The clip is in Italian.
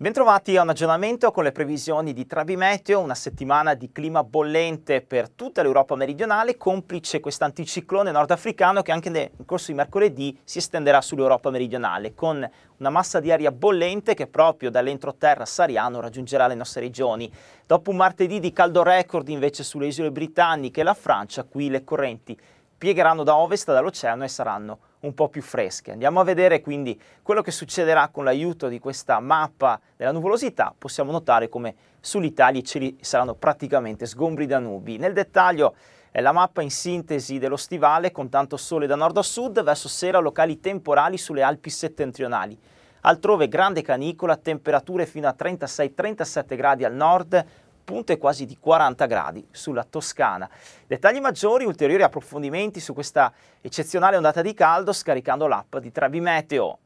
Bentrovati a un aggiornamento con le previsioni di Trabimeteo, una settimana di clima bollente per tutta l'Europa meridionale, complice quest'anticiclone nordafricano che anche nel corso di mercoledì si estenderà sull'Europa meridionale, con una massa di aria bollente che proprio dall'entroterra sariano raggiungerà le nostre regioni. Dopo un martedì di caldo record invece sulle isole britanniche e la Francia, qui le correnti piegheranno da ovest dall'oceano e saranno un po' più fresche. Andiamo a vedere quindi quello che succederà con l'aiuto di questa mappa della nuvolosità. Possiamo notare come sull'Italia i cieli saranno praticamente sgombri da nubi. Nel dettaglio è la mappa in sintesi dello stivale con tanto sole da nord a sud, verso sera locali temporali sulle Alpi settentrionali. Altrove grande canicola, temperature fino a 36-37 gradi al nord, punte quasi di 40 gradi sulla Toscana. Dettagli maggiori, ulteriori approfondimenti su questa eccezionale ondata di caldo scaricando l'app di Meteo.